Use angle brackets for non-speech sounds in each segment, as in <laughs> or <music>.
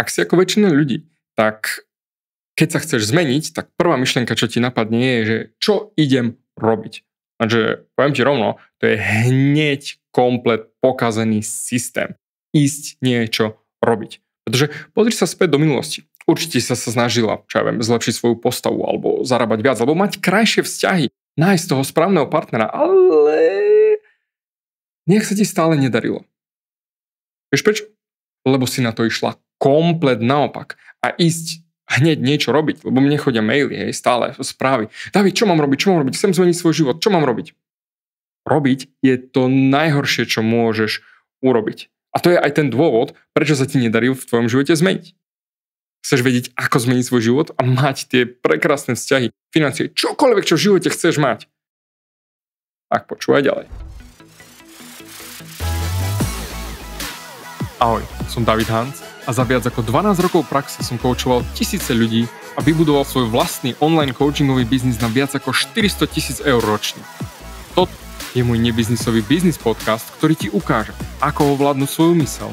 ak si ako väčšina ľudí, tak keď sa chceš zmeniť, tak prvá myšlienka, čo ti napadne, je, že čo idem robiť. Takže poviem ti rovno, to je hneď komplet pokazený systém. Ísť niečo robiť. Pretože pozri sa späť do minulosti. Určite sa sa snažila, čo ja viem, zlepšiť svoju postavu, alebo zarábať viac, alebo mať krajšie vzťahy, nájsť toho správneho partnera, ale nech sa ti stále nedarilo. Vieš prečo? Lebo si na to išla komplet naopak a ísť hneď niečo robiť, lebo mne chodia maily, hej, stále správy. David, čo mám robiť, čo mám robiť, chcem zmeniť svoj život, čo mám robiť? Robiť je to najhoršie, čo môžeš urobiť. A to je aj ten dôvod, prečo sa ti nedarí v tvojom živote zmeniť. Chceš vedieť, ako zmeniť svoj život a mať tie prekrásne vzťahy, financie, čokoľvek, čo v živote chceš mať. Ak počúvaj ďalej. Ahoj, som David Hans a za viac ako 12 rokov praxe som koučoval tisíce ľudí a vybudoval svoj vlastný online coachingový biznis na viac ako 400 tisíc eur ročne. Toto je môj nebiznisový biznis podcast, ktorý ti ukáže, ako ovládnuť svoju mysel,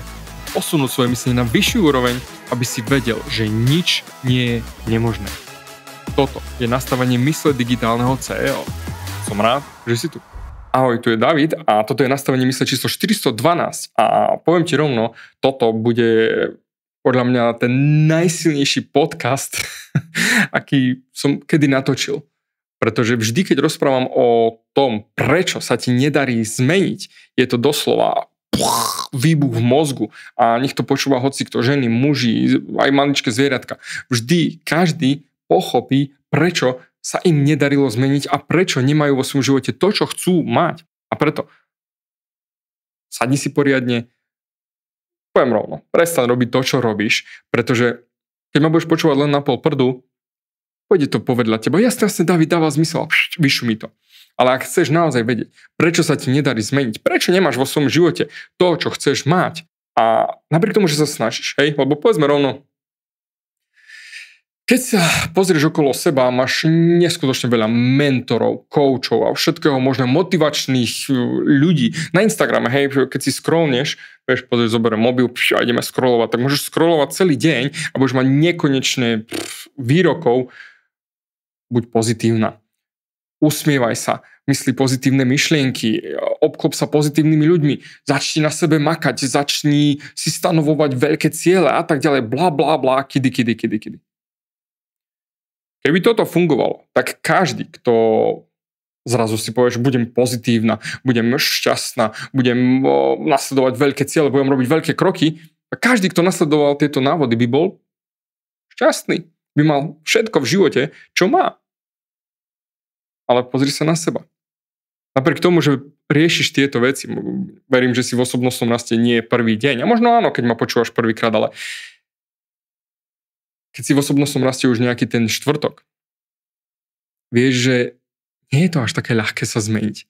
posunúť svoje myslenie na vyššiu úroveň, aby si vedel, že nič nie je nemožné. Toto je nastavenie mysle digitálneho CEO. Som rád, že si tu. Ahoj, tu je David a toto je nastavenie mysle číslo 412 a poviem ti rovno, toto bude podľa mňa ten najsilnejší podcast, <laughs> aký som kedy natočil. Pretože vždy, keď rozprávam o tom, prečo sa ti nedarí zmeniť, je to doslova výbuch v mozgu a nech to počúva hoci kto, ženy, muži, aj maličké zvieratka. Vždy každý pochopí, prečo sa im nedarilo zmeniť a prečo nemajú vo svojom živote to, čo chcú mať. A preto sadni si poriadne, poviem rovno, prestaň robiť to, čo robíš, pretože keď ma budeš počúvať len na pol prdu, pôjde to povedľa teba, ja strašne David dáva zmysel a mi vyšumí to. Ale ak chceš naozaj vedieť, prečo sa ti nedarí zmeniť, prečo nemáš vo svojom živote to, čo chceš mať, a napriek tomu, že sa snažíš, hej, lebo povedzme rovno, keď sa pozrieš okolo seba, máš neskutočne veľa mentorov, koučov a všetkého možno motivačných e, ľudí. Na Instagrame, hej, keď si scrollneš, vieš, pozrieš, zoberiem mobil pš, a ideme scrollovať, tak môžeš scrollovať celý deň a budeš mať nekonečné pf, výrokov. Buď pozitívna. Usmievaj sa, myslí pozitívne myšlienky, obklop sa pozitívnymi ľuďmi, začni na sebe makať, začni si stanovovať veľké ciele a tak ďalej, bla bla bla, kedy, kedy, kedy, kedy. Keby toto fungovalo, tak každý, kto zrazu si že budem pozitívna, budem šťastná, budem o, nasledovať veľké ciele, budem robiť veľké kroky, a každý, kto nasledoval tieto návody, by bol šťastný. By mal všetko v živote, čo má. Ale pozri sa na seba. Napriek tomu, že riešiš tieto veci, verím, že si v osobnostnom raste nie je prvý deň. A možno áno, keď ma počúvaš prvýkrát, ale keď si v osobnostnom raste už nejaký ten štvrtok, vieš, že nie je to až také ľahké sa zmeniť.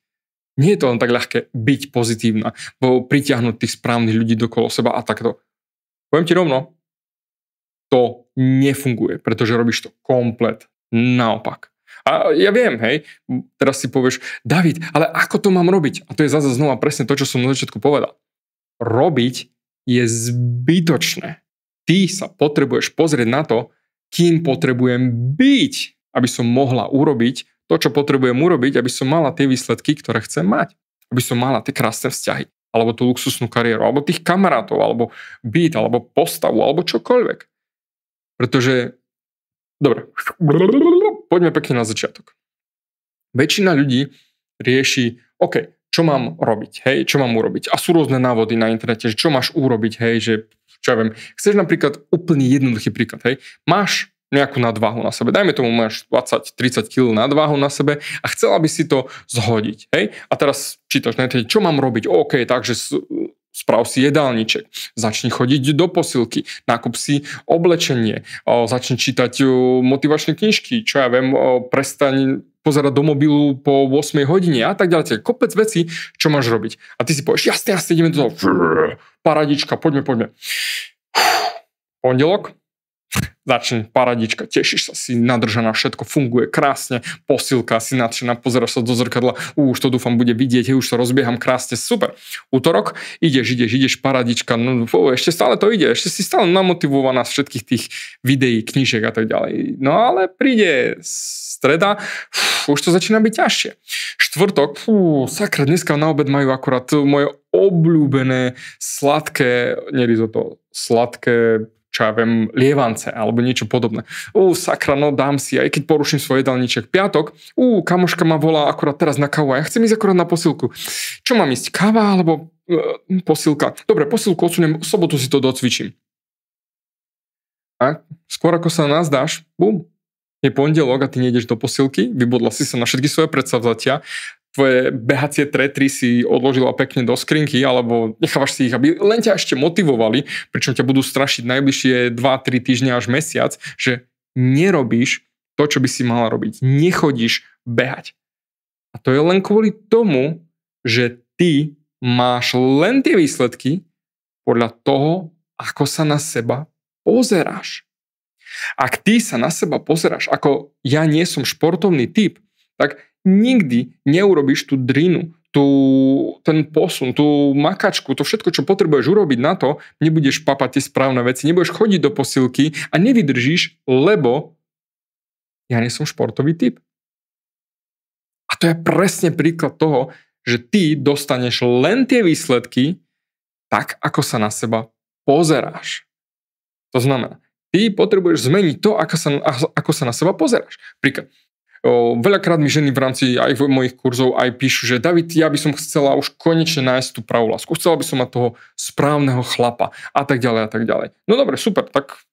Nie je to len tak ľahké byť pozitívna, bo pritiahnuť tých správnych ľudí dokolo seba a takto. Poviem ti rovno, to nefunguje, pretože robíš to komplet naopak. A ja viem, hej, teraz si povieš, David, ale ako to mám robiť? A to je zase znova presne to, čo som na začiatku povedal. Robiť je zbytočné ty sa potrebuješ pozrieť na to, kým potrebujem byť, aby som mohla urobiť to, čo potrebujem urobiť, aby som mala tie výsledky, ktoré chcem mať. Aby som mala tie krásne vzťahy, alebo tú luxusnú kariéru, alebo tých kamarátov, alebo byt, alebo postavu, alebo čokoľvek. Pretože... Dobre, poďme pekne na začiatok. Väčšina ľudí rieši, OK, čo mám robiť, hej, čo mám urobiť. A sú rôzne návody na internete, že čo máš urobiť, hej, že čo ja viem, chceš napríklad úplne jednoduchý príklad, hej, máš nejakú nadvahu na sebe. Dajme tomu, máš 20-30 kg nadvahu na sebe a chcela by si to zhodiť. Hej? A teraz čítaš na čo mám robiť? OK, takže sprav si jedálniček, začni chodiť do posilky, nákup si oblečenie, o, začni čítať o, motivačné knižky, čo ja viem, o, prestaň pozerať do mobilu po 8 hodine a tak ďalej. Kopec veci, čo máš robiť. A ty si povieš, jasne, jasne, ideme do toho. Paradička, poďme, poďme. <sighs> Pondelok, začne paradička, tešíš sa, si nadržaná, všetko funguje krásne, posilka, si nadšená, pozeráš sa do zrkadla, už to dúfam bude vidieť, už sa rozbieham krásne, super. Útorok, ideš, ideš, ideš, paradička, no o, ešte stále to ide, ešte si stále namotivovaná z všetkých tých videí, knížek a tak ďalej. No ale príde streda, uf, už to začína byť ťažšie. Štvrtok, fú, sakra, dneska na obed majú akurát moje obľúbené sladké, nie to sladké čo ja viem, lievance alebo niečo podobné. Ú, sakra, no dám si, aj keď poruším svoj jedalniček. piatok, ú, kamoška ma volá akurát teraz na kávu a ja chcem ísť akurát na posilku. Čo mám ísť, káva alebo e, posilka? Dobre, posilku odsuniem, sobotu si to docvičím. A skôr ako sa nazdáš, bum, je pondelok a ty nejdeš do posilky, vybudla si sa na všetky svoje predstavzatia, tvoje behacie tretry si odložila pekne do skrinky, alebo nechávaš si ich, aby len ťa ešte motivovali, pričom ťa budú strašiť najbližšie 2-3 týždňa až mesiac, že nerobíš to, čo by si mala robiť. Nechodíš behať. A to je len kvôli tomu, že ty máš len tie výsledky podľa toho, ako sa na seba pozeráš. Ak ty sa na seba pozeráš ako ja nie som športovný typ, tak nikdy neurobiš tú drinu, tú, ten posun, tú makačku, to všetko, čo potrebuješ urobiť na to, nebudeš papať tie správne veci, nebudeš chodiť do posilky a nevydržíš, lebo ja nie som športový typ. A to je presne príklad toho, že ty dostaneš len tie výsledky tak, ako sa na seba pozeráš. To znamená, Ty potrebuješ zmeniť to, ako sa, ako sa na seba pozeráš. Príklad, veľakrát mi ženy v rámci aj v mojich kurzov aj píšu, že David, ja by som chcela už konečne nájsť tú pravú lásku, chcela by som mať toho správneho chlapa a tak ďalej a tak ďalej. No dobre, super, tak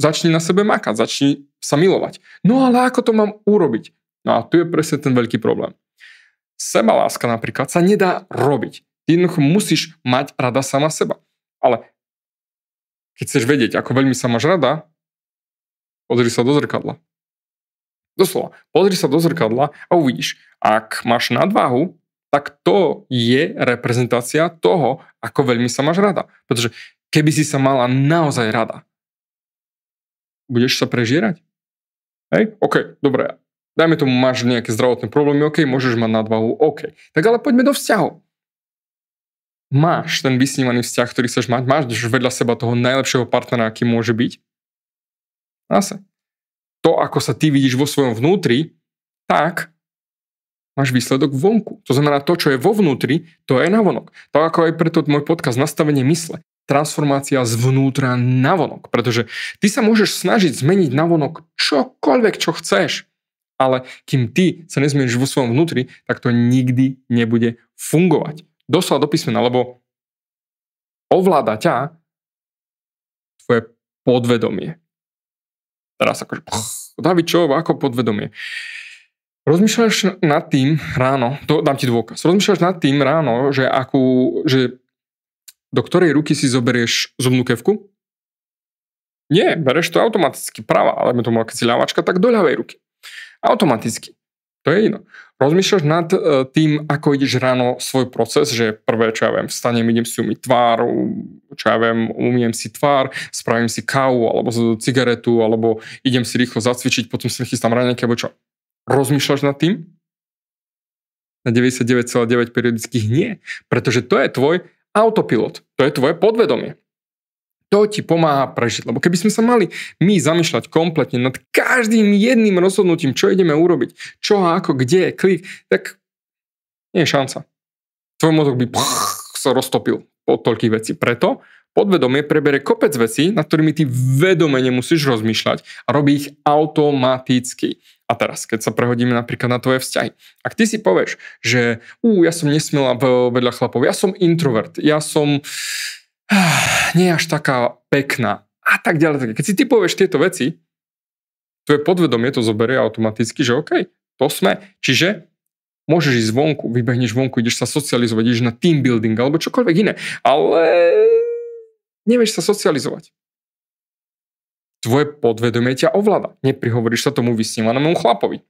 začni na sebe makať, začni sa milovať. No ale ako to mám urobiť? No a tu je presne ten veľký problém. Sebaláska napríklad sa nedá robiť. Ty jednoducho musíš mať rada sama seba. Ale keď chceš vedieť, ako veľmi sa máš rada, pozri sa do zrkadla. Doslova, pozri sa do zrkadla a uvidíš, ak máš nadvahu, tak to je reprezentácia toho, ako veľmi sa máš rada. Pretože keby si sa mala naozaj rada, budeš sa prežierať? Hej? OK, dobre. Dajme tomu, máš nejaké zdravotné problémy, OK, môžeš mať nadvahu, OK. Tak ale poďme do vzťahu máš ten vysnívaný vzťah, ktorý chceš mať, máš vedľa seba toho najlepšieho partnera, aký môže byť. Zase. To, ako sa ty vidíš vo svojom vnútri, tak máš výsledok vonku. To znamená, to, čo je vo vnútri, to je navonok. To ako aj preto môj podcast Nastavenie mysle. Transformácia zvnútra vonok. Pretože ty sa môžeš snažiť zmeniť vonok čokoľvek, čo chceš. Ale kým ty sa nezmeníš vo svojom vnútri, tak to nikdy nebude fungovať doslova do písmena, lebo ovláda ťa tvoje podvedomie. Teraz akože, David, čo, ako podvedomie? Rozmýšľaš nad tým ráno, to dám ti dôkaz, rozmýšľaš nad tým ráno, že, akú, že do ktorej ruky si zoberieš zubnú kevku? Nie, bereš to automaticky práva, ale to keď si ľavačka, tak do ľavej ruky. Automaticky. To je iné. Rozmýšľaš nad e, tým, ako ideš ráno svoj proces, že prvé, čo ja viem, vstanem, idem si umyť tvár, čo ja viem, umiem si tvár, spravím si kávu alebo cigaretu, alebo idem si rýchlo zacvičiť, potom si chystám ráne alebo čo. Rozmýšľaš nad tým? Na 99,9 periodických nie, pretože to je tvoj autopilot, to je tvoje podvedomie to ti pomáha prežiť. Lebo keby sme sa mali my zamýšľať kompletne nad každým jedným rozhodnutím, čo ideme urobiť, čo a ako, kde, klik, tak nie je šanca. Tvoj mozog by pch, sa roztopil po toľkých veci. Preto podvedomie prebere kopec vecí, nad ktorými ty vedome nemusíš rozmýšľať a robí ich automaticky. A teraz, keď sa prehodíme napríklad na tvoje vzťahy. Ak ty si povieš, že ú, ja som nesmiela vedľa chlapov, ja som introvert, ja som uh, <sighs> nie je až taká pekná a tak ďalej. Keď si ty povieš tieto veci, tvoje podvedomie to zoberie automaticky, že OK, to sme. Čiže môžeš ísť vonku, vybehneš vonku, ideš sa socializovať, ideš na team building alebo čokoľvek iné, ale nevieš sa socializovať. Tvoje podvedomie ťa ovláda. Neprihovoríš sa tomu vysnívanému chlapovi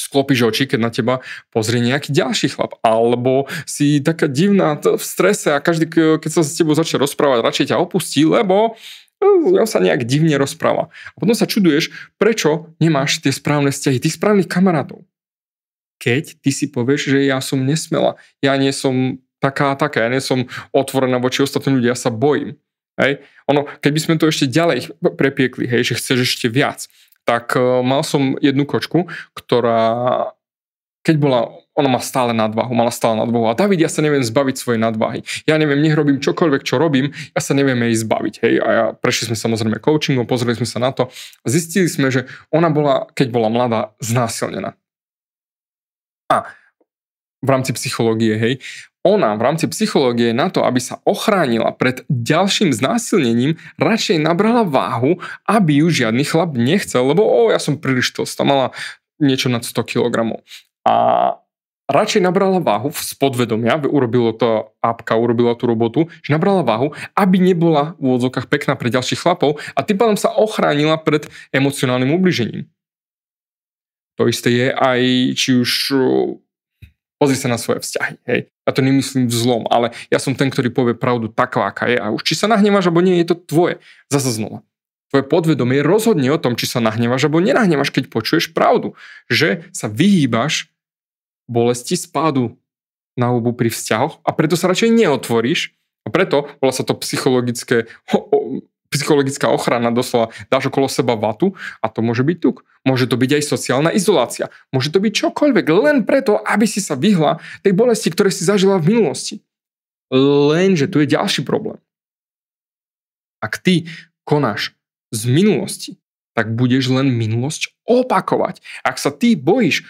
sklopíš oči, keď na teba pozrie nejaký ďalší chlap. Alebo si taká divná v strese a každý, keď sa s tebou začne rozprávať, radšej ťa opustí, lebo ja sa nejak divne rozpráva. A potom sa čuduješ, prečo nemáš tie správne vzťahy, tých správnych kamarátov. Keď ty si povieš, že ja som nesmela, ja nie som taká a taká, ja nie som otvorená voči ostatným ľudia, ja sa bojím. Hej? Ono, keby sme to ešte ďalej prepiekli, hej, že chceš ešte viac, tak e, mal som jednu kočku, ktorá keď bola, ona má stále nadvahu, mala stále nadvahu. A David, ja sa neviem zbaviť svojej nadvahy. Ja neviem, nech robím čokoľvek, čo robím, ja sa neviem jej zbaviť. Hej? A ja, prešli sme samozrejme coachingom, pozreli sme sa na to. A zistili sme, že ona bola, keď bola mladá, znásilnená. A v rámci psychológie, hej, ona v rámci psychológie na to, aby sa ochránila pred ďalším znásilnením, radšej nabrala váhu, aby ju žiadny chlap nechcel, lebo o, ja som príliš tlstá, mala niečo nad 100 kg. A radšej nabrala váhu z podvedomia, urobilo to apka, urobila tú robotu, že nabrala váhu, aby nebola v úvodzokách pekná pre ďalších chlapov a tým pádom sa ochránila pred emocionálnym ubližením. To isté je aj či už Pozri sa na svoje vzťahy. Hej. Ja to nemyslím v zlom, ale ja som ten, ktorý povie pravdu taká, aká je. A už či sa nahnevaš alebo nie, je to tvoje. Zase znova. Tvoje podvedomie rozhodne o tom, či sa nahnevaš alebo nenahnevaš, keď počuješ pravdu. Že sa vyhýbaš bolesti spádu na obu pri vzťahoch a preto sa radšej neotvoríš. A preto volá sa to psychologické psychologická ochrana, doslova dáš okolo seba vatu a to môže byť tuk. Môže to byť aj sociálna izolácia. Môže to byť čokoľvek, len preto, aby si sa vyhla tej bolesti, ktoré si zažila v minulosti. Lenže tu je ďalší problém. Ak ty konáš z minulosti, tak budeš len minulosť opakovať. Ak sa ty bojíš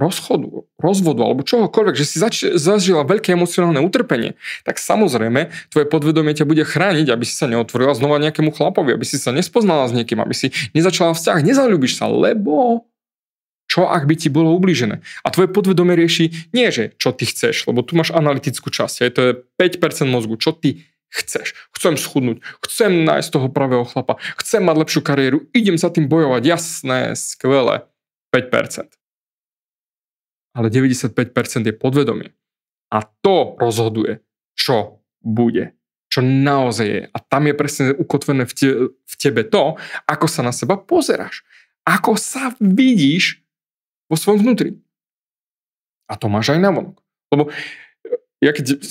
rozchodu, rozvodu alebo čohokoľvek, že si zač- zažila veľké emocionálne utrpenie, tak samozrejme tvoje podvedomie ťa bude chrániť, aby si sa neotvorila znova nejakému chlapovi, aby si sa nespoznala s niekým, aby si nezačala vzťah, nezalúbiš sa, lebo čo ak by ti bolo ublížené. A tvoje podvedomie rieši nie, že čo ty chceš, lebo tu máš analytickú časť, aj to je 5% mozgu, čo ty chceš. Chcem schudnúť, chcem nájsť toho pravého chlapa, chcem mať lepšiu kariéru, idem sa tým bojovať, jasné, skvelé, 5% ale 95% je podvedomie. A to rozhoduje, čo bude, čo naozaj je. A tam je presne ukotvené v, te, v tebe to, ako sa na seba pozeráš. Ako sa vidíš vo svojom vnútri. A to máš aj vonok. Lebo ja keď,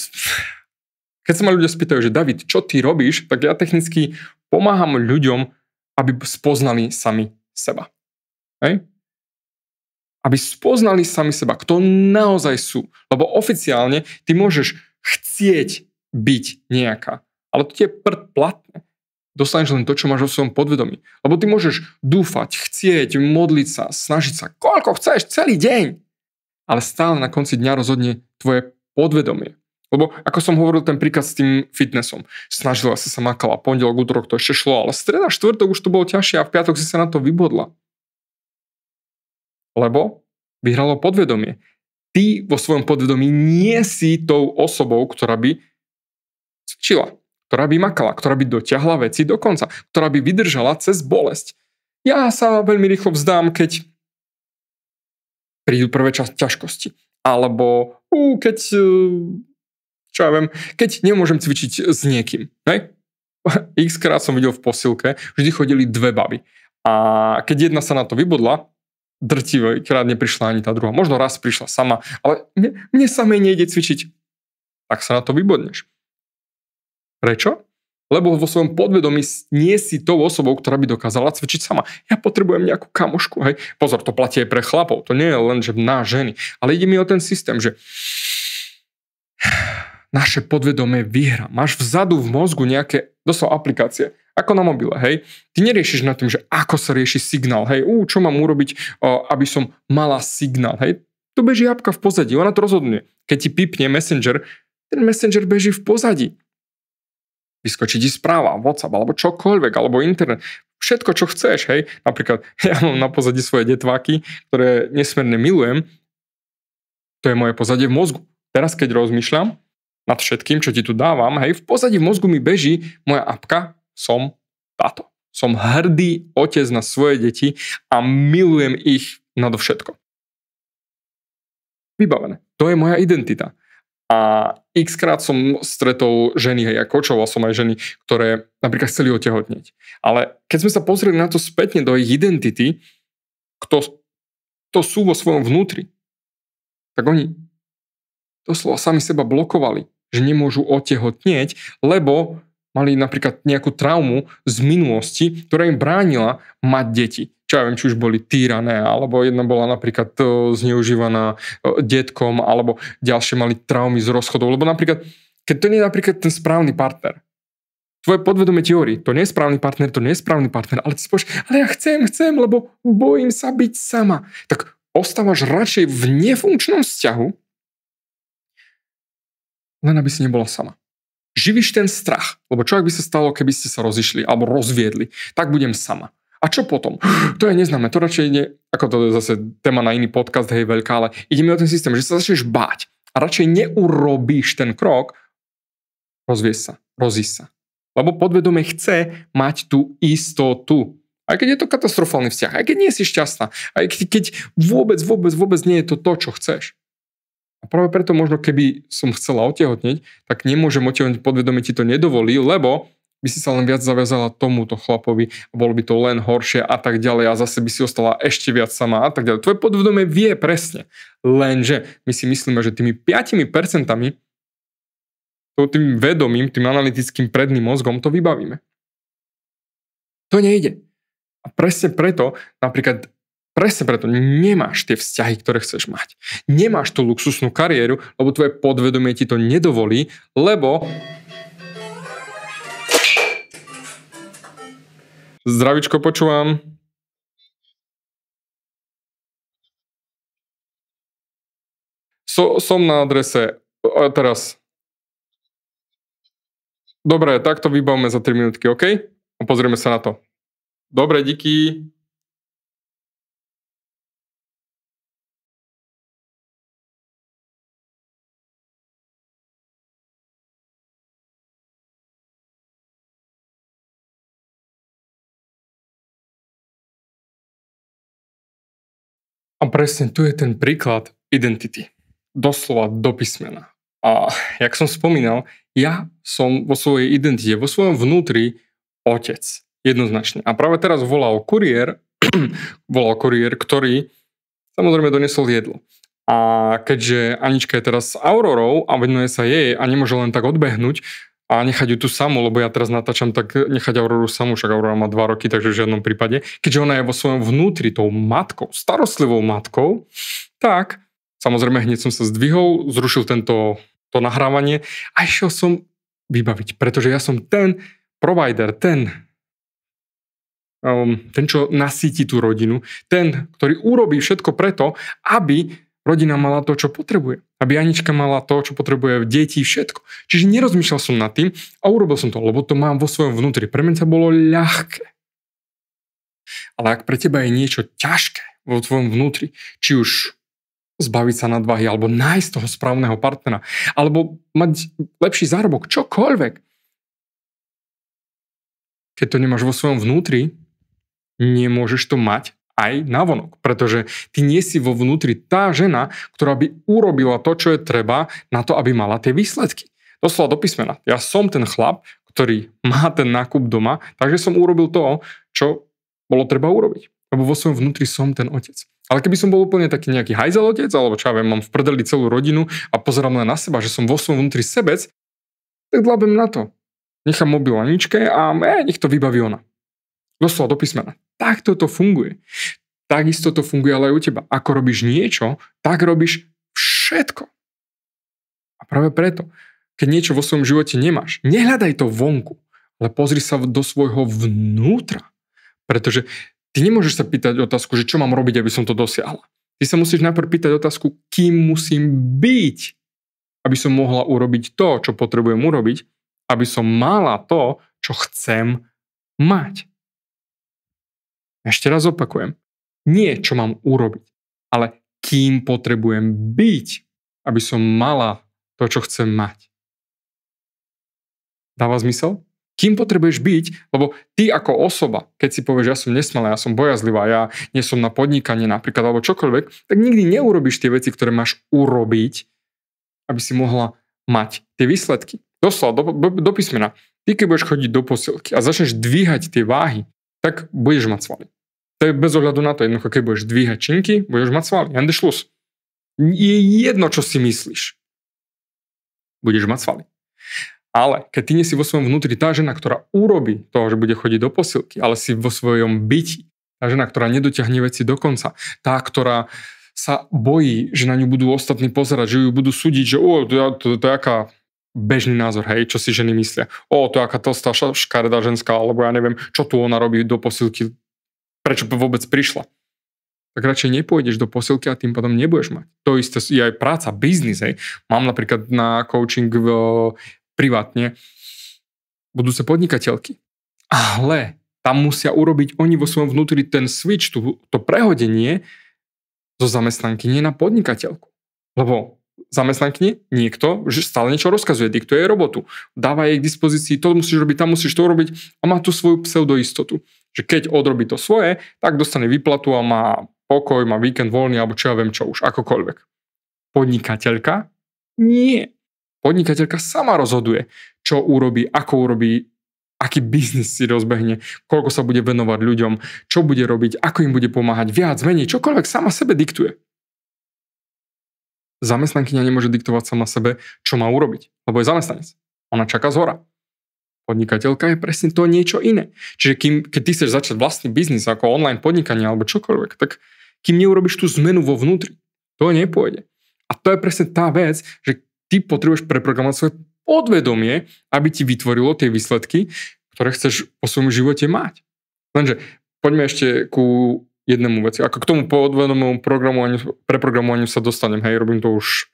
keď sa ma ľudia spýtajú, že David, čo ty robíš, tak ja technicky pomáham ľuďom, aby spoznali sami seba. Hej? aby spoznali sami seba, kto naozaj sú. Lebo oficiálne ty môžeš chcieť byť nejaká, ale to ti je prd platné. Dostaneš len to, čo máš vo svojom podvedomí. Lebo ty môžeš dúfať, chcieť, modliť sa, snažiť sa, koľko chceš, celý deň. Ale stále na konci dňa rozhodne tvoje podvedomie. Lebo ako som hovoril ten príklad s tým fitnessom. Snažila si sa makala, pondelok, útorok to ešte šlo, ale streda, štvrtok už to bolo ťažšie a v piatok si sa na to vybodla. Lebo vyhralo podvedomie. Ty vo svojom podvedomí nie si tou osobou, ktorá by čila, ktorá by makala, ktorá by dotiahla veci do konca, ktorá by vydržala cez bolesť. Ja sa veľmi rýchlo vzdám, keď prídu prvé čas ťažkosti. Alebo ú, keď, e, čo ja viem, keď nemôžem cvičiť s niekým. Ne? <laughs> X krát som videl v posilke, vždy chodili dve baby. A keď jedna sa na to vybodla, Drtivé krát neprišla ani tá druhá. Možno raz prišla sama, ale mne, mne samej nejde cvičiť. Tak sa na to vybodneš. Prečo? Lebo vo svojom podvedomí nie si tou osobou, ktorá by dokázala cvičiť sama. Ja potrebujem nejakú kamošku. Hej. Pozor, to platí aj pre chlapov. To nie je len, že na ženy. Ale ide mi o ten systém, že naše podvedomie vyhra. Máš vzadu v mozgu nejaké doslova aplikácie, ako na mobile, hej. Ty neriešiš nad tým, že ako sa rieši signál, hej, ú, čo mám urobiť, o, aby som mala signál, hej. To beží apka v pozadí, ona to rozhodne. Keď ti pipne Messenger, ten Messenger beží v pozadí. Vyskočí ti správa, WhatsApp, alebo čokoľvek, alebo internet. Všetko, čo chceš, hej. Napríklad, <laughs> ja mám na pozadí svoje detváky, ktoré nesmerne milujem. To je moje pozadie v mozgu. Teraz, keď rozmýšľam, nad všetkým, čo ti tu dávam, hej, v pozadí v mozgu mi beží moja apka, som táto. Som hrdý otec na svoje deti a milujem ich nadovšetko. Vybavené. To je moja identita. A x krát som stretol ženy, hej, a kočoval som aj ženy, ktoré napríklad chceli otehotnieť. Ale keď sme sa pozreli na to spätne do ich identity, kto to sú vo svojom vnútri, tak oni doslova sami seba blokovali že nemôžu otehotnieť, lebo mali napríklad nejakú traumu z minulosti, ktorá im bránila mať deti. Čo ja viem, či už boli týrané, alebo jedna bola napríklad e, zneužívaná e, detkom, alebo ďalšie mali traumy z rozchodov. Lebo napríklad, keď to nie je napríklad ten správny partner, tvoje podvedomie teórie, to nie je správny partner, to nie je správny partner, ale ty si povieš, ale ja chcem, chcem, lebo bojím sa byť sama. Tak ostávaš radšej v nefunkčnom vzťahu, len aby si nebola sama. Živiš ten strach, lebo čo ak by sa stalo, keby ste sa rozišli alebo rozviedli, tak budem sama. A čo potom? <gasps> To je neznáme, to radšej ide, ako to je zase téma na iný podcast, hej, veľká, ale ideme o ten systém, že sa začneš báť a radšej neurobíš ten krok, rozvieš sa, rozí sa. Lebo podvedome chce mať tú istotu. Aj keď je to katastrofálny vzťah, aj keď nie si šťastná, aj keď vôbec, vôbec, vôbec nie je to to, čo chceš. A práve preto možno keby som chcela otehotneť, tak nemôžem otehotneť, podvedome ti to nedovolí, lebo by si sa len viac zaviazala tomuto chlapovi, bolo by to len horšie a tak ďalej a zase by si ostala ešte viac sama a tak ďalej. Tvoje podvedomie vie presne, lenže my si myslíme, že tými 5% tým vedomým tým analytickým predným mozgom to vybavíme. To nejde. A presne preto napríklad Presne preto nemáš tie vzťahy, ktoré chceš mať. Nemáš tú luxusnú kariéru, lebo tvoje podvedomie ti to nedovolí, lebo... Zdravičko, počúvam. So, som na adrese e, teraz. Dobre, takto vybavme za 3 minútky, OK? A pozrieme sa na to. Dobre, díky. A presne tu je ten príklad identity. Doslova do písmena. A jak som spomínal, ja som vo svojej identite, vo svojom vnútri otec. Jednoznačne. A práve teraz volal kuriér, <clears throat> volal kuriér, ktorý samozrejme doniesol jedlo. A keďže Anička je teraz s Aurorou a venuje sa jej a nemôže len tak odbehnúť, a nechať ju tu samú, lebo ja teraz natáčam, tak nechať Auroru samú, však Aurora má dva roky, takže v žiadnom prípade. Keďže ona je vo svojom vnútri tou matkou, starostlivou matkou, tak samozrejme hneď som sa zdvihol, zrušil tento to nahrávanie a išiel som vybaviť, pretože ja som ten provider, ten, um, ten čo nasíti tú rodinu, ten, ktorý urobí všetko preto, aby rodina mala to, čo potrebuje. Aby Anička mala to, čo potrebuje, v deti, všetko. Čiže nerozmýšľal som nad tým a urobil som to, lebo to mám vo svojom vnútri. Pre mňa to bolo ľahké. Ale ak pre teba je niečo ťažké vo tvojom vnútri, či už zbaviť sa nadvahy, alebo nájsť toho správneho partnera, alebo mať lepší zárobok, čokoľvek. Keď to nemáš vo svojom vnútri, nemôžeš to mať aj navonok. Pretože ty nie si vo vnútri tá žena, ktorá by urobila to, čo je treba na to, aby mala tie výsledky. Doslova do písmena. Ja som ten chlap, ktorý má ten nákup doma, takže som urobil to, čo bolo treba urobiť. Lebo vo svojom vnútri som ten otec. Ale keby som bol úplne taký nejaký hajzel otec, alebo čo ja viem, mám v prdeli celú rodinu a pozerám len na seba, že som vo svojom vnútri sebec, tak dlabem na to. Nechám mobil na a e, nech to vybaví ona. Doslova do písmena. Takto to funguje. Takisto to funguje ale aj u teba. Ako robíš niečo, tak robíš všetko. A práve preto, keď niečo vo svojom živote nemáš, nehľadaj to vonku, ale pozri sa do svojho vnútra. Pretože ty nemôžeš sa pýtať otázku, že čo mám robiť, aby som to dosiahla. Ty sa musíš najprv pýtať otázku, kým musím byť, aby som mohla urobiť to, čo potrebujem urobiť, aby som mala to, čo chcem mať. Ešte raz opakujem. Nie, čo mám urobiť, ale kým potrebujem byť, aby som mala to, čo chcem mať. Dáva zmysel? Kým potrebuješ byť, lebo ty ako osoba, keď si povieš, ja som nesmelá, ja som bojazlivá, ja nie som na podnikanie napríklad, alebo čokoľvek, tak nikdy neurobiš tie veci, ktoré máš urobiť, aby si mohla mať tie výsledky. Doslova, do, do, do písmena. Ty keď budeš chodiť do posilky a začneš dvíhať tie váhy, tak budeš mať svaly to je bez ohľadu na to jednoducho, keď budeš dvíhať činky, budeš mať svaly. Ende šlus. Je jedno, čo si myslíš. Budeš mať svaly. Ale keď ty nie si vo svojom vnútri tá žena, ktorá urobí to, že bude chodiť do posilky, ale si vo svojom byti, tá žena, ktorá nedotiahne veci do konca, tá, ktorá sa bojí, že na ňu budú ostatní pozerať, že ju budú súdiť, že o, to, to, to, to je aká bežný názor, hej, čo si ženy myslia. O, to je aká tlstá škaredá ženská, alebo ja neviem, čo tu ona robí do posilky, prečo vôbec prišla. Tak radšej nepôjdeš do posilky a tým pádom nebudeš mať. To isté je aj práca, biznis. Hej. Mám napríklad na coaching v, e, privátne budúce podnikateľky. Ale tam musia urobiť oni vo svojom vnútri ten switch, tú, to prehodenie zo zamestnanky nie na podnikateľku. Lebo zamestnankyni niekto že stále niečo rozkazuje, diktuje jej robotu, dáva jej k dispozícii, to musíš robiť, tam musíš to robiť a má tu svoju pseudoistotu. Že keď odrobí to svoje, tak dostane výplatu a má pokoj, má víkend voľný alebo čo ja viem čo už, akokoľvek. Podnikateľka? Nie. Podnikateľka sama rozhoduje, čo urobí, ako urobí, aký biznis si rozbehne, koľko sa bude venovať ľuďom, čo bude robiť, ako im bude pomáhať, viac, menej, čokoľvek sama sebe diktuje zamestnankyňa nemôže diktovať sama sebe, čo má urobiť, lebo je zamestnanec. Ona čaká hora. Podnikateľka je presne to niečo iné. Čiže kým, keď ty chceš začať vlastný biznis ako online podnikanie alebo čokoľvek, tak kým neurobiš tú zmenu vo vnútri, to nepôjde. A to je presne tá vec, že ty potrebuješ preprogramovať svoje podvedomie, aby ti vytvorilo tie výsledky, ktoré chceš po svojom živote mať. Lenže poďme ešte ku jednému veci. Ako k tomu podvedomému programovaniu, preprogramovaniu sa dostanem, hej, robím to už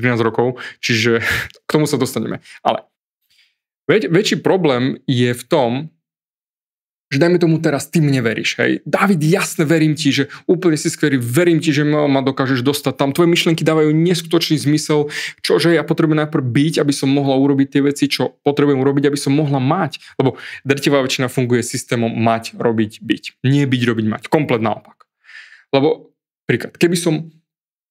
13 rokov, čiže <laughs> k tomu sa dostaneme. Ale väč, väčší problém je v tom, že dajme tomu teraz, ty mne veríš, hej. David, jasne verím ti, že úplne si skvelý, verím ti, že ma, ma dokážeš dostať tam. Tvoje myšlienky dávajú neskutočný zmysel, čože ja potrebujem najprv byť, aby som mohla urobiť tie veci, čo potrebujem urobiť, aby som mohla mať. Lebo drtivá väčšina funguje systémom mať, robiť, byť. Nie byť, robiť, mať. Komplet naopak. Lebo príklad, keby som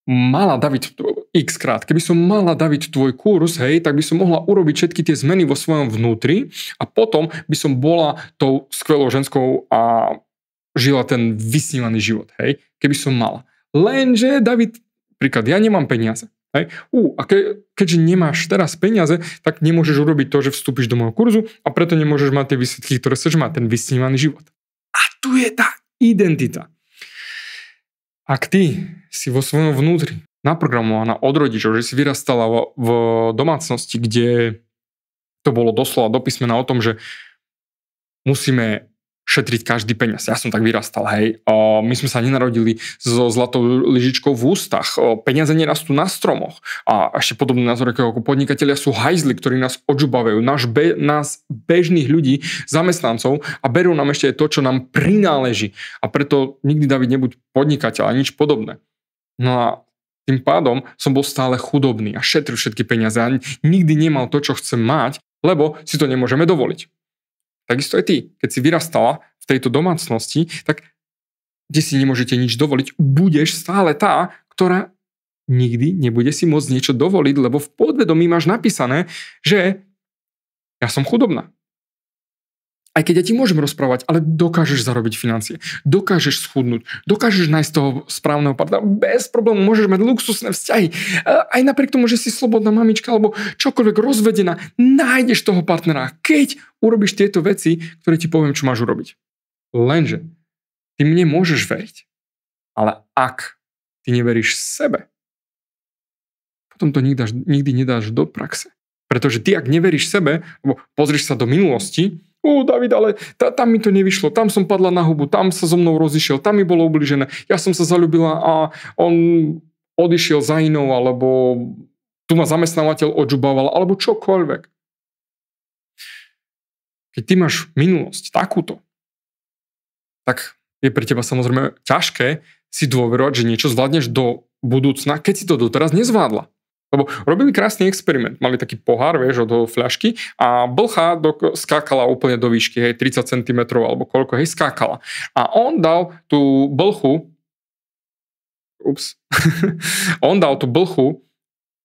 mala, David, x krát. Keby som mala daviť tvoj kurz, hej, tak by som mohla urobiť všetky tie zmeny vo svojom vnútri a potom by som bola tou skvelou ženskou a žila ten vysnívaný život, hej, keby som mala. Lenže, David, príklad, ja nemám peniaze. Hej. Ú, a ke, keďže nemáš teraz peniaze, tak nemôžeš urobiť to, že vstúpiš do môjho kurzu a preto nemôžeš mať tie výsledky, ktoré chceš mať, ten vysnívaný život. A tu je tá identita. Ak ty si vo svojom vnútri naprogramovaná od rodičov, že si vyrastala v, v domácnosti, kde to bolo doslova do písmena o tom, že musíme šetriť každý peniaz. Ja som tak vyrastal, hej. O, my sme sa nenarodili so zlatou lyžičkou v ústach. O, peniaze nerastú na stromoch. A ešte podobné názory ako podnikatelia sú hajzli, ktorí nás odžubavajú. Náš be, nás bežných ľudí, zamestnancov a berú nám ešte to, čo nám prináleží. A preto nikdy, David, nebuď podnikateľ a nič podobné. No a tým pádom som bol stále chudobný a šetril všetky peniaze a nikdy nemal to, čo chcem mať, lebo si to nemôžeme dovoliť. Takisto aj ty, keď si vyrastala v tejto domácnosti, tak kde si nemôžete nič dovoliť, budeš stále tá, ktorá nikdy nebude si môcť niečo dovoliť, lebo v podvedomí máš napísané, že ja som chudobná. Aj keď ja ti môžem rozprávať, ale dokážeš zarobiť financie, dokážeš schudnúť, dokážeš nájsť toho správneho partnera, bez problémov môžeš mať luxusné vzťahy. Aj napriek tomu, že si slobodná mamička alebo čokoľvek rozvedená, nájdeš toho partnera, keď urobíš tieto veci, ktoré ti poviem, čo máš urobiť. Lenže ty mne môžeš veriť, ale ak ty neveríš sebe, potom to nikdy, nikdy nedáš do praxe. Pretože ty, ak neveríš sebe, pozrieš sa do minulosti, u David, ale ta, tam mi to nevyšlo, tam som padla na hubu, tam sa so mnou rozišiel, tam mi bolo ubližené, ja som sa zalúbila a on odišiel za inou, alebo tu ma zamestnávateľ odžubával, alebo čokoľvek. Keď ty máš minulosť takúto, tak je pre teba samozrejme ťažké si dôverovať, že niečo zvládneš do budúcna, keď si to doteraz nezvládla. Lebo robili krásny experiment. Mali taký pohár, vieš, od fľašky a blcha do, skákala úplne do výšky, hej, 30 cm alebo koľko, hej, skákala. A on dal tú blchu, ups, <laughs> on dal tú blchu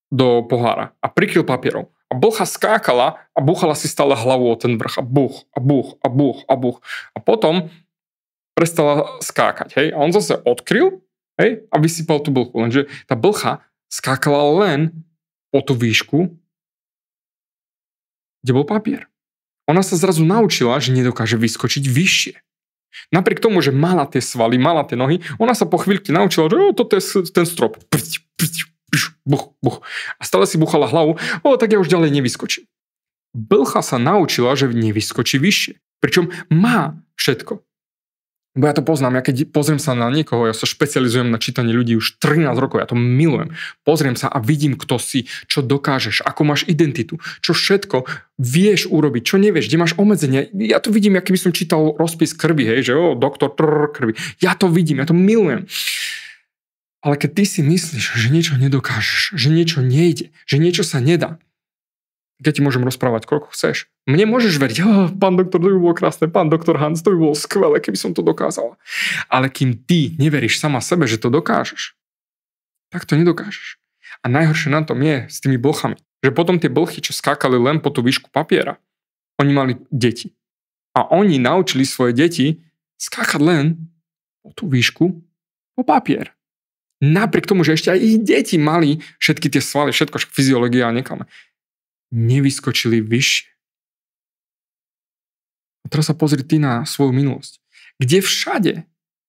do pohára a prikryl papierom. A blcha skákala a buchala si stále hlavu o ten vrch. A buch, a buch, a buch, a buch. A potom prestala skákať. Hej? A on zase odkryl hej? a vysypal tú blchu. Lenže tá blcha skákala len o tú výšku, kde bol papier. Ona sa zrazu naučila, že nedokáže vyskočiť vyššie. Napriek tomu, že mala tie svaly, mala tie nohy, ona sa po chvíľke naučila, že to toto je ten strop. Pš, buch, buch. A stále si buchala hlavu, o, tak ja už ďalej nevyskočím. Blcha sa naučila, že nevyskočí vyššie. Pričom má všetko. Bo ja to poznám, ja keď pozriem sa na niekoho, ja sa špecializujem na čítanie ľudí už 13 rokov, ja to milujem. Pozriem sa a vidím, kto si, čo dokážeš, ako máš identitu, čo všetko vieš urobiť, čo nevieš, kde máš obmedzenia. Ja to vidím, aký by som čítal rozpis krvi, hej, že o, doktor trr, krvi. Ja to vidím, ja to milujem. Ale keď ty si myslíš, že niečo nedokážeš, že niečo nejde, že niečo sa nedá, ja ti môžem rozprávať, koľko chceš. Mne môžeš veriť, oh, pán doktor, to by bolo krásne, pán doktor Hans, to by bolo skvelé, keby som to dokázala. Ale kým ty neveríš sama sebe, že to dokážeš, tak to nedokážeš. A najhoršie na tom je s tými blochami, že potom tie blchy, čo skákali len po tú výšku papiera, oni mali deti. A oni naučili svoje deti skákať len po tú výšku po papier. Napriek tomu, že ešte aj ich deti mali všetky tie svaly, všetko, však fyziológia a nekáme nevyskočili vyššie. A teraz sa pozri ty na svoju minulosť. Kde všade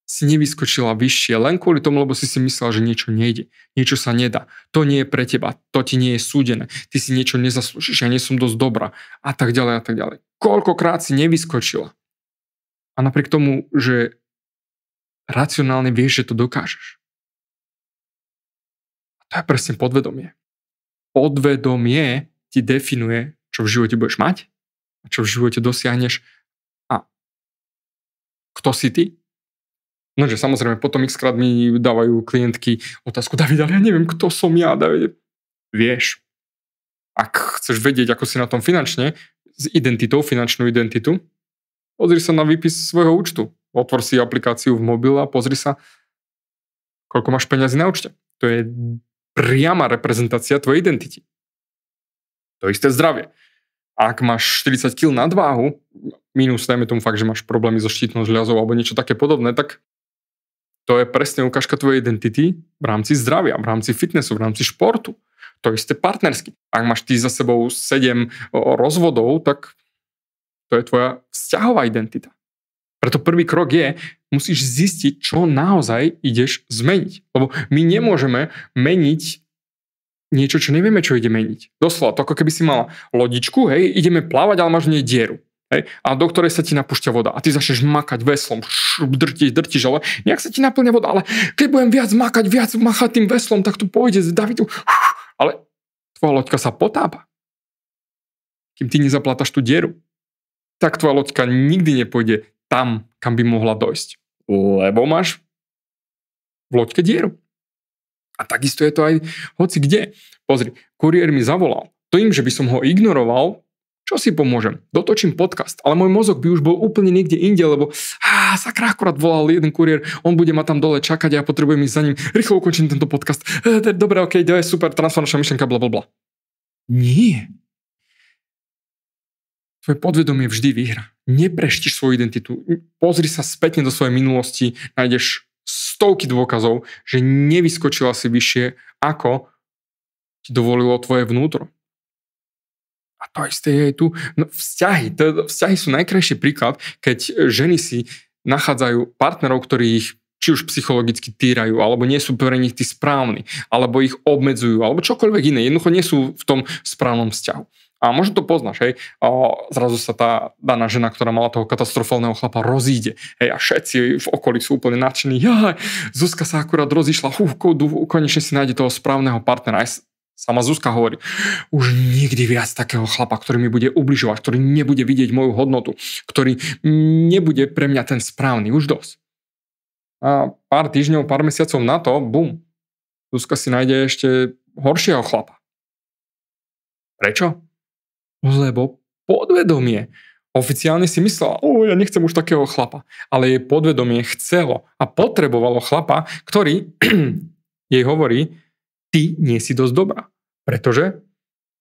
si nevyskočila vyššie, len kvôli tomu, lebo si si myslel, že niečo nejde, niečo sa nedá, to nie je pre teba, to ti nie je súdené, ty si niečo nezaslúžiš, ja nie som dosť dobrá a tak ďalej a tak ďalej. Koľkokrát si nevyskočila. A napriek tomu, že racionálne vieš, že to dokážeš. A to je presne podvedomie. Podvedomie ti definuje, čo v živote budeš mať a čo v živote dosiahneš a kto si ty. No, že samozrejme, potom x krát mi dávajú klientky otázku, David, ale ja neviem, kto som ja, David. Vieš. Ak chceš vedieť, ako si na tom finančne, s identitou, finančnú identitu, pozri sa na výpis svojho účtu. Otvor si aplikáciu v mobil a pozri sa, koľko máš peniazy na účte. To je priama reprezentácia tvojej identity. To isté zdravie. Ak máš 40 kg nadváhu, minus najmä tomu fakt, že máš problémy so štítnou žľazou alebo niečo také podobné, tak to je presne ukážka tvojej identity v rámci zdravia, v rámci fitnessu, v rámci športu. To isté partnersky. Ak máš ty za sebou 7 rozvodov, tak to je tvoja vzťahová identita. Preto prvý krok je, musíš zistiť, čo naozaj ideš zmeniť. Lebo my nemôžeme meniť niečo, čo nevieme, čo ide meniť. Doslova, to ako keby si mala lodičku, hej, ideme plávať, ale máš v nej dieru. Hej, a do ktorej sa ti napúšťa voda a ty začneš makať veslom, šup, drtiš, drtiš, ale nejak sa ti naplňa voda, ale keď budem viac makať, viac machať tým veslom, tak tu pôjde z Davidu. Ale tvoja loďka sa potápa. Kým ty nezaplátaš tú dieru, tak tvoja loďka nikdy nepôjde tam, kam by mohla dojsť. Lebo máš v loďke dieru. A takisto je to aj hoci kde. Pozri, kuriér mi zavolal. im, že by som ho ignoroval, čo si pomôžem? Dotočím podcast, ale môj mozog by už bol úplne niekde inde, lebo á, sakra, akurát volal jeden kuriér, on bude ma tam dole čakať a ja potrebujem ísť za ním, rýchlo ukončím tento podcast. Dobre, ok, to je super, transformačná myšlenka, bla, bla, bla. Nie. Tvoje podvedomie vždy vyhra. Nepreštiš svoju identitu. Pozri sa spätne do svojej minulosti, nájdeš stovky dôkazov, že nevyskočila si vyššie, ako ti dovolilo tvoje vnútro. A to isté je aj tu. No, vzťahy, to, vzťahy sú najkrajší príklad, keď ženy si nachádzajú partnerov, ktorí ich či už psychologicky týrajú, alebo nie sú pre nich tí správni, alebo ich obmedzujú, alebo čokoľvek iné. Jednoducho nie sú v tom správnom vzťahu. A možno to poznáš, hej, o, zrazu sa tá daná žena, ktorá mala toho katastrofálneho chlapa, rozíde. Hej, a všetci v okolí sú úplne nadšení. Ja, Zuzka sa akurát rozišla, hú, konečne si nájde toho správneho partnera. Aj Sama Zuzka hovorí, už nikdy viac takého chlapa, ktorý mi bude ubližovať, ktorý nebude vidieť moju hodnotu, ktorý nebude pre mňa ten správny, už dosť. A pár týždňov, pár mesiacov na to, bum, Zuzka si nájde ešte horšieho chlapa. Prečo? lebo podvedomie oficiálne si myslela, o, ja nechcem už takého chlapa. Ale jej podvedomie chcelo a potrebovalo chlapa, ktorý <clears throat> jej hovorí, ty nie si dosť dobrá. Pretože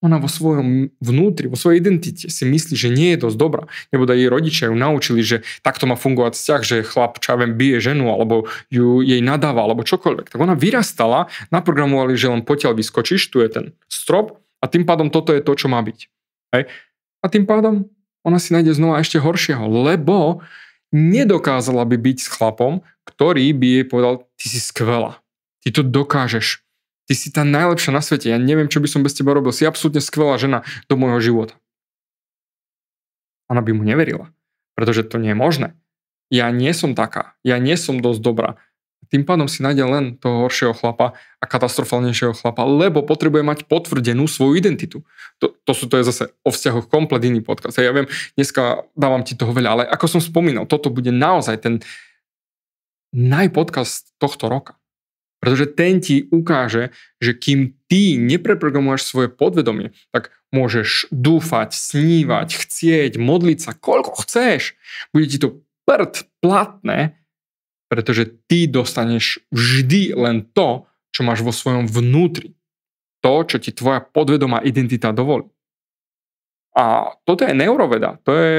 ona vo svojom vnútri, vo svojej identite si myslí, že nie je dosť dobrá. Nebo jej rodičia ju naučili, že takto má fungovať vzťah, že chlap, čo ja viem, bije ženu, alebo ju jej nadáva, alebo čokoľvek. Tak ona vyrastala, naprogramovali, že len potiaľ vyskočíš, tu je ten strop a tým pádom toto je to, čo má byť. Hej. A tým pádom ona si nájde znova ešte horšieho, lebo nedokázala by byť s chlapom, ktorý by jej povedal, ty si skvelá, ty to dokážeš, ty si tá najlepšia na svete, ja neviem, čo by som bez teba robil, si absolútne skvelá žena do môjho života. Ona by mu neverila, pretože to nie je možné. Ja nie som taká, ja nie som dosť dobrá, tým pádom si nájde len toho horšieho chlapa a katastrofálnejšieho chlapa, lebo potrebuje mať potvrdenú svoju identitu. To, to, sú, to je zase o vzťahoch komplet iný podcast. Ja viem, dneska dávam ti toho veľa, ale ako som spomínal, toto bude naozaj ten najpodcast tohto roka. Pretože ten ti ukáže, že kým ty nepreprogramuješ svoje podvedomie, tak môžeš dúfať, snívať, chcieť, modliť sa, koľko chceš. Bude ti to prd platné, pretože ty dostaneš vždy len to, čo máš vo svojom vnútri. To, čo ti tvoja podvedomá identita dovolí. A toto je neuroveda, to je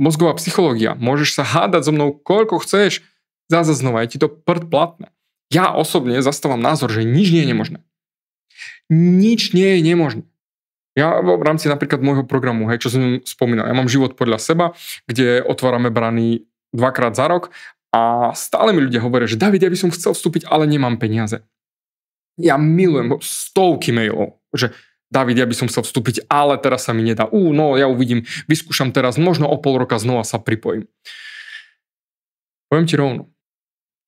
mozgová psychológia. Môžeš sa hádať so mnou koľko chceš, zase znova je ti to prd platné. Ja osobne zastávam názor, že nič nie je nemožné. Nič nie je nemožné. Ja v rámci napríklad môjho programu, hej, čo som spomínal, ja mám život podľa seba, kde otvárame brany dvakrát za rok a stále mi ľudia hovoria, že David, ja by som chcel vstúpiť, ale nemám peniaze. Ja milujem stovky mailov, že David, ja by som chcel vstúpiť, ale teraz sa mi nedá. Ú, no ja uvidím, vyskúšam teraz, možno o pol roka znova sa pripojím. Poviem ti rovno,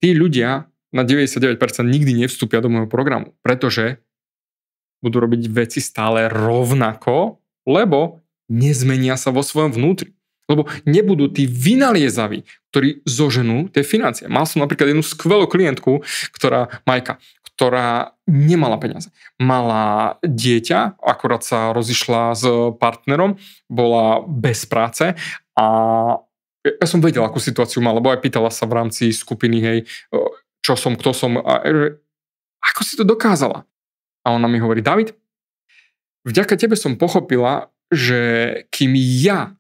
tí ľudia na 99% nikdy nevstúpia do môjho programu, pretože budú robiť veci stále rovnako, lebo nezmenia sa vo svojom vnútri. Lebo nebudú tí vynaliezaví, ktorí zoženú tie financie. Mal som napríklad jednu skvelú klientku, ktorá, Majka, ktorá nemala peniaze. Mala dieťa, akorát sa rozišla s partnerom, bola bez práce a ja som vedel, akú situáciu mala, lebo aj pýtala sa v rámci skupiny, hej, čo som, kto som, a, e, ako si to dokázala? A ona mi hovorí, David, vďaka tebe som pochopila, že kým ja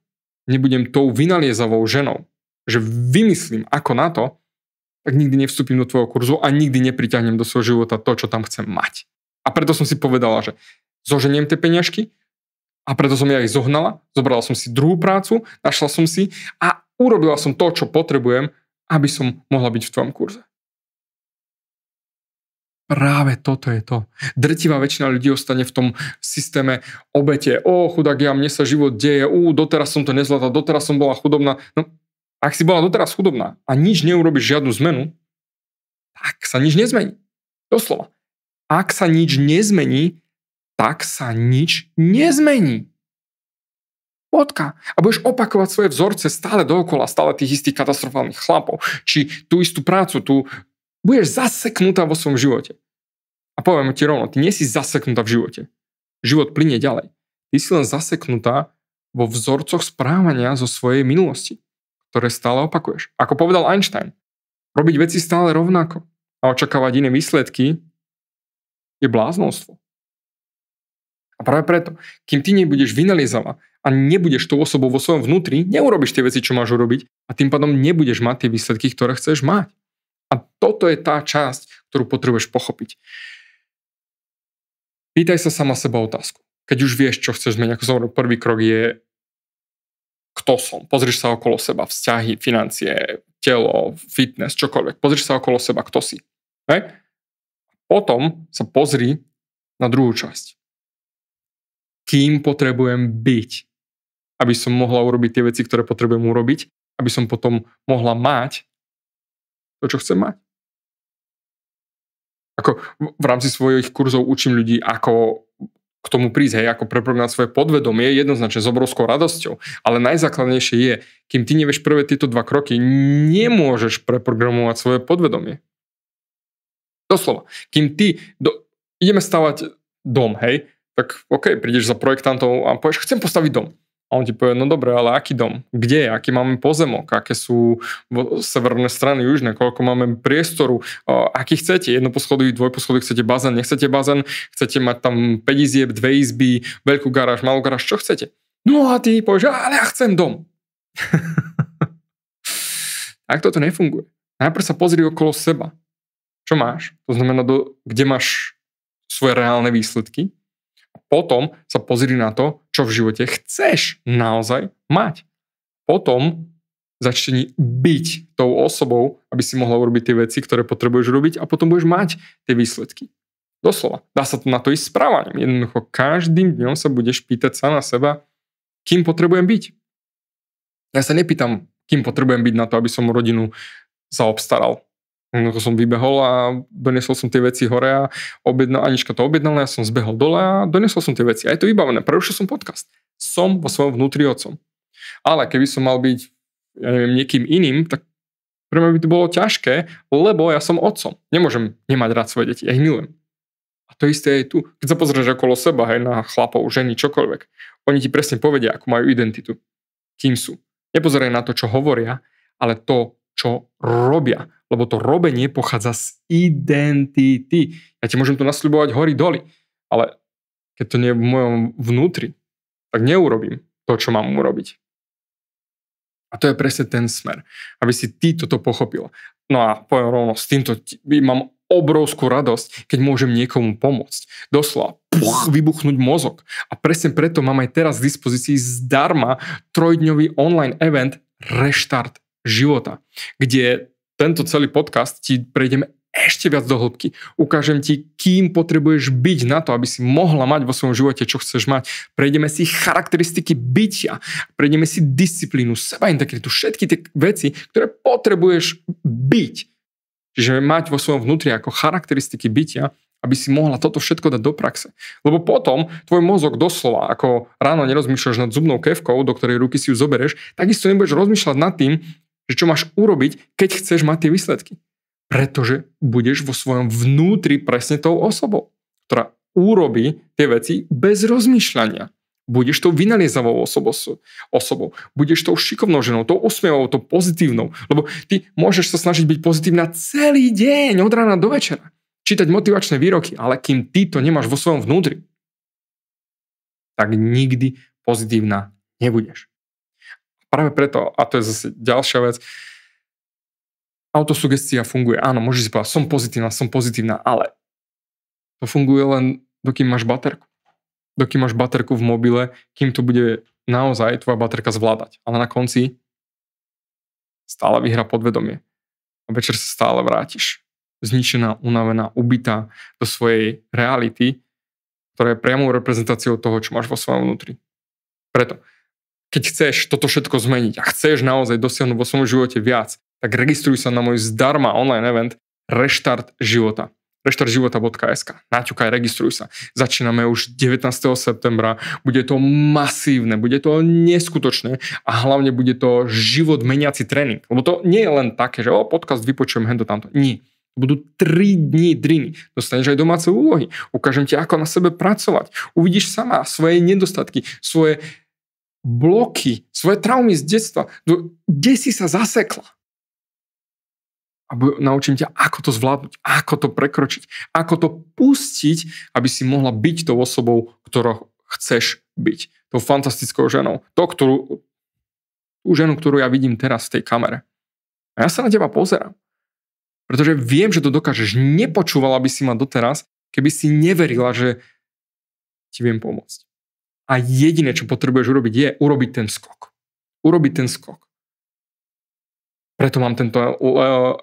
nebudem tou vynaliezavou ženou, že vymyslím ako na to, tak nikdy nevstúpim do tvojho kurzu a nikdy nepriťahnem do svojho života to, čo tam chcem mať. A preto som si povedala, že zoženiem tie peňažky a preto som ja ich zohnala, zobrala som si druhú prácu, našla som si a urobila som to, čo potrebujem, aby som mohla byť v tvojom kurze. Práve toto je to. Drtivá väčšina ľudí ostane v tom systéme obete. O, chudák ja, mne sa život deje, ú, doteraz som to nezvládla, doteraz som bola chudobná. No, ak si bola doteraz chudobná a nič neurobiš žiadnu zmenu, tak sa nič nezmení. Doslova. Ak sa nič nezmení, tak sa nič nezmení. Potka. A budeš opakovať svoje vzorce stále dokola, stále tých istých katastrofálnych chlapov. Či tú istú prácu, tú, budeš zaseknutá vo svojom živote. A poviem ti rovno, ty nie si zaseknutá v živote. Život plinie ďalej. Ty si len zaseknutá vo vzorcoch správania zo svojej minulosti, ktoré stále opakuješ. Ako povedal Einstein, robiť veci stále rovnako a očakávať iné výsledky je bláznostvo. A práve preto, kým ty nebudeš vynalizovať a nebudeš tou osobou vo svojom vnútri, neurobiš tie veci, čo máš urobiť a tým pádom nebudeš mať tie výsledky, ktoré chceš mať. A toto je tá časť, ktorú potrebuješ pochopiť. Pýtaj sa sama seba otázku. Keď už vieš, čo chceš zmeniť, ako som hovoril, prvý krok je kto som. Pozrieš sa okolo seba, vzťahy, financie, telo, fitness, čokoľvek. Pozrieš sa okolo seba, kto si. Ne? Potom sa pozri na druhú časť. Kým potrebujem byť, aby som mohla urobiť tie veci, ktoré potrebujem urobiť, aby som potom mohla mať to, čo chcem mať. Ako v rámci svojich kurzov učím ľudí, ako k tomu prísť, hej, ako preprogramovať svoje podvedomie jednoznačne s obrovskou radosťou. Ale najzákladnejšie je, kým ty nevieš prvé tieto dva kroky, nemôžeš preprogramovať svoje podvedomie. Doslova. Kým ty do, ideme stavať dom, hej, tak OK, prídeš za projektantom a povieš, chcem postaviť dom. A on ti povie, no dobre, ale aký dom? Kde je? Aký máme pozemok? Aké sú severné strany, južné? Koľko máme priestoru? Aký chcete? Jednoposchodový, dvojposchodový, chcete bazén, nechcete bazén? Chcete mať tam 5 izieb, dve izby, veľkú garáž, malú garáž, čo chcete? No a ty povieš, ale ja chcem dom. <laughs> Ak toto nefunguje, najprv sa pozri okolo seba. Čo máš? To znamená, do, kde máš svoje reálne výsledky potom sa pozri na to, čo v živote chceš naozaj mať. Potom začni byť tou osobou, aby si mohla urobiť tie veci, ktoré potrebuješ robiť a potom budeš mať tie výsledky. Doslova. Dá sa to na to ísť správaním. Jednoducho každým dňom sa budeš pýtať sa na seba, kým potrebujem byť. Ja sa nepýtam, kým potrebujem byť na to, aby som rodinu zaobstaral. Hm, no to som vybehol a donesol som tie veci hore a objednal, Anička to objednala, ja som zbehol dole a donesol som tie veci. A je to vybavené, prerušil som podcast. Som vo svojom vnútri otcom. Ale keby som mal byť, ja neviem, niekým iným, tak pre mňa by to bolo ťažké, lebo ja som otcom. Nemôžem nemať rád svoje deti, ja ich milujem. A to isté je tu. Keď sa pozrieš okolo seba, hej, na chlapov, ženy, čokoľvek, oni ti presne povedia, ako majú identitu, kým sú. Nepozeraj na to, čo hovoria, ale to, čo robia lebo to robenie pochádza z identity. Ja ti môžem to nasľubovať hory doli, ale keď to nie je v mojom vnútri, tak neurobím to, čo mám urobiť. A to je presne ten smer, aby si ty toto pochopil. No a poviem rovno, s týmto mám obrovskú radosť, keď môžem niekomu pomôcť. Doslova puch, vybuchnúť mozog. A presne preto mám aj teraz k dispozícii zdarma trojdňový online event Reštart života, kde tento celý podcast ti prejdeme ešte viac do hĺbky. Ukážem ti, kým potrebuješ byť na to, aby si mohla mať vo svojom živote, čo chceš mať. Prejdeme si charakteristiky bytia, prejdeme si disciplínu, seba integritu, všetky tie veci, ktoré potrebuješ byť. Čiže mať vo svojom vnútri ako charakteristiky bytia, aby si mohla toto všetko dať do praxe. Lebo potom tvoj mozog doslova, ako ráno nerozmýšľaš nad zubnou kevkou, do ktorej ruky si ju zoberieš, takisto nebudeš rozmýšľať nad tým, že čo máš urobiť, keď chceš mať tie výsledky. Pretože budeš vo svojom vnútri presne tou osobou, ktorá urobí tie veci bez rozmýšľania. Budeš tou vynaliezavou osobou, osobou, budeš tou šikovnou ženou, tou usmievou, tou pozitívnou, lebo ty môžeš sa snažiť byť pozitívna celý deň, od rána do večera. Čítať motivačné výroky, ale kým ty to nemáš vo svojom vnútri, tak nikdy pozitívna nebudeš. Práve preto, a to je zase ďalšia vec, autosugestia funguje. Áno, môžeš si povedať, som pozitívna, som pozitívna, ale to funguje len dokým máš baterku. Dokým máš baterku v mobile, kým to bude naozaj tvoja baterka zvládať. Ale na konci stále vyhra podvedomie. A večer sa stále vrátiš. Zničená, unavená, ubytá do svojej reality, ktorá je priamou reprezentáciou toho, čo máš vo svojom vnútri. Preto keď chceš toto všetko zmeniť a chceš naozaj dosiahnuť vo svojom živote viac, tak registruj sa na môj zdarma online event Reštart života reštartživota.sk. Naťukaj, registruj sa. Začíname už 19. septembra. Bude to masívne, bude to neskutočné a hlavne bude to život meniaci tréning. Lebo to nie je len také, že o, podcast vypočujem hento tamto. Nie. Budú 3 dní driny. Dostaneš aj domáce úlohy. Ukážem ti, ako na sebe pracovať. Uvidíš sama svoje nedostatky, svoje bloky, svoje traumy z detstva, kde si sa zasekla. A naučím ťa, ako to zvládnuť, ako to prekročiť, ako to pustiť, aby si mohla byť tou osobou, ktorou chceš byť. Tou fantastickou ženou. To, ktorú, tú ženu, ktorú ja vidím teraz v tej kamere. A ja sa na teba pozerám. Pretože viem, že to dokážeš. Nepočúvala by si ma doteraz, keby si neverila, že ti viem pomôcť. A jediné, čo potrebuješ urobiť, je urobiť ten skok. Urobiť ten skok. Preto mám tento e, e,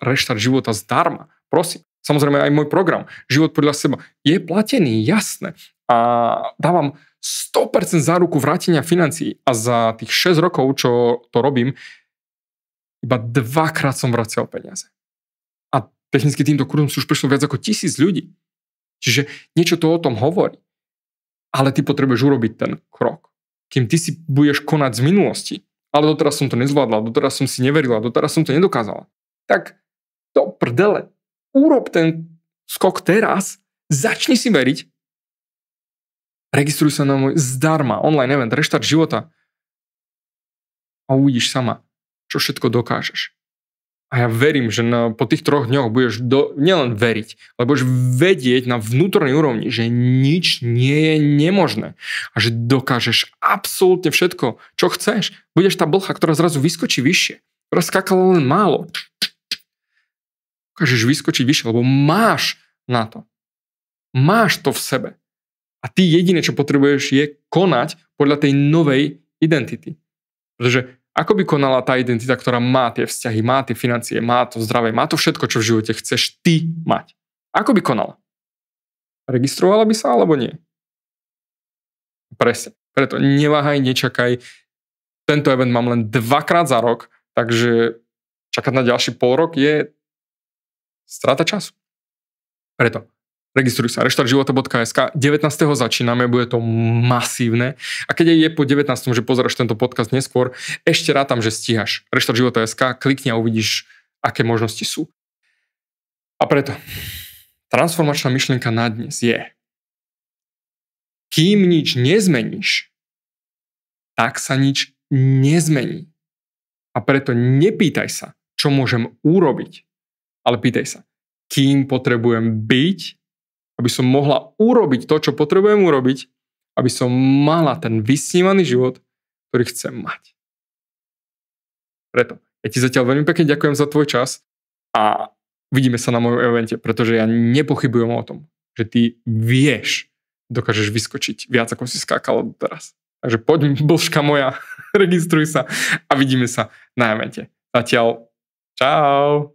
reštart života zdarma. Prosím. Samozrejme aj môj program. Život podľa seba. Je platený, jasné. A dávam 100% záruku vrátenia financií. A za tých 6 rokov, čo to robím, iba dvakrát som vracel peniaze. A technicky týmto kurzom si už prišlo viac ako tisíc ľudí. Čiže niečo to o tom hovorí ale ty potrebuješ urobiť ten krok. Kým ty si budeš konať z minulosti, ale doteraz som to nezvládla, doteraz som si neverila, doteraz som to nedokázala, tak to prdele, urob ten skok teraz, začni si veriť, registruj sa na môj zdarma online event, reštart života a uvidíš sama, čo všetko dokážeš. A ja verím, že na, po tých troch dňoch budeš do, nielen veriť, ale budeš vedieť na vnútornej úrovni, že nič nie je nemožné a že dokážeš absolútne všetko, čo chceš. Budeš tá blcha, ktorá zrazu vyskočí vyššie, Rozkákala len málo. Dokážeš vyskočiť vyššie, lebo máš na to. Máš to v sebe. A ty jediné, čo potrebuješ, je konať podľa tej novej identity. Pretože ako by konala tá identita, ktorá má tie vzťahy, má tie financie, má to zdravie, má to všetko, čo v živote chceš ty mať? Ako by konala? Registrovala by sa alebo nie? Presne. Preto neváhaj, nečakaj. Tento event mám len dvakrát za rok, takže čakať na ďalší pol rok je strata času. Preto registruj sa reštartživota.sk. 19. začíname, bude to masívne. A keď je po 19. že pozeráš tento podcast neskôr, ešte tam, že stíhaš. Reštartživota.sk, klikni a uvidíš, aké možnosti sú. A preto, transformačná myšlienka na dnes je, kým nič nezmeníš, tak sa nič nezmení. A preto nepýtaj sa, čo môžem urobiť, ale pýtaj sa, kým potrebujem byť, aby som mohla urobiť to, čo potrebujem urobiť, aby som mala ten vysnívaný život, ktorý chcem mať. Preto ja ti zatiaľ veľmi pekne ďakujem za tvoj čas a vidíme sa na mojom evente, pretože ja nepochybujem o tom, že ty vieš, dokážeš vyskočiť viac, ako si skákala doteraz. Takže poď, božka moja, <laughs> registruj sa a vidíme sa na evente. Zatiaľ, čau!